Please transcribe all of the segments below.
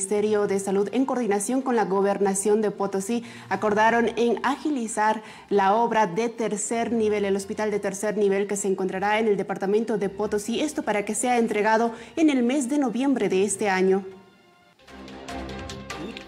Ministerio de Salud, en coordinación con la Gobernación de Potosí, acordaron en agilizar la obra de tercer nivel, el hospital de tercer nivel que se encontrará en el departamento de Potosí, esto para que sea entregado en el mes de noviembre de este año.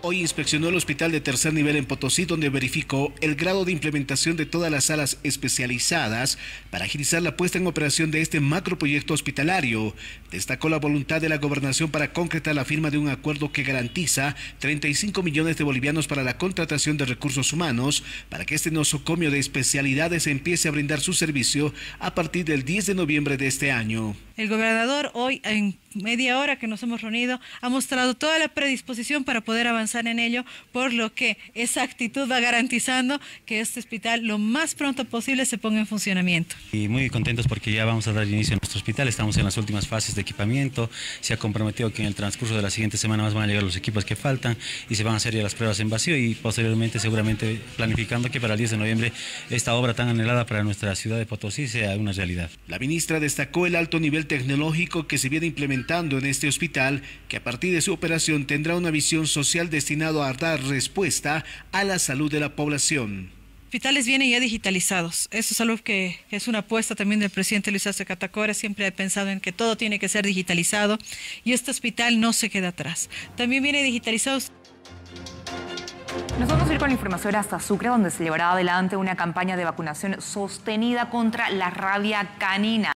Hoy inspeccionó el hospital de tercer nivel en Potosí, donde verificó el grado de implementación de todas las salas especializadas para agilizar la puesta en operación de este macroproyecto hospitalario. Destacó la voluntad de la gobernación para concretar la firma de un acuerdo que garantiza 35 millones de bolivianos para la contratación de recursos humanos para que este nosocomio de especialidades empiece a brindar su servicio a partir del 10 de noviembre de este año. El gobernador hoy en media hora que nos hemos reunido ha mostrado toda la predisposición para poder avanzar en ello, por lo que esa actitud va garantizando que este hospital lo más pronto posible se ponga en funcionamiento. Y muy contentos porque ya vamos a dar inicio hospital. Estamos en las últimas fases de equipamiento. Se ha comprometido que en el transcurso de la siguiente semana más van a llegar los equipos que faltan y se van a hacer ya las pruebas en vacío y posteriormente seguramente planificando que para el 10 de noviembre esta obra tan anhelada para nuestra ciudad de Potosí sea una realidad. La ministra destacó el alto nivel tecnológico que se viene implementando en este hospital, que a partir de su operación tendrá una visión social destinado a dar respuesta a la salud de la población hospitales vienen ya digitalizados. Eso es algo que, es una apuesta también del presidente Luis Arce Catacora. Siempre ha pensado en que todo tiene que ser digitalizado y este hospital no se queda atrás. También viene digitalizado. Nos vamos a ir con la información hasta Sucre, donde se llevará adelante una campaña de vacunación sostenida contra la rabia canina.